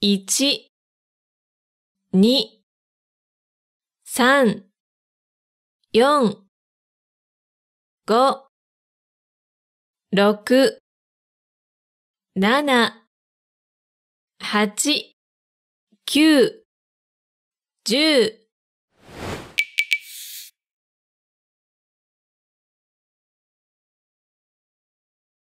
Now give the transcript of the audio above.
一、二、三、四、五、六、七、八、九、十、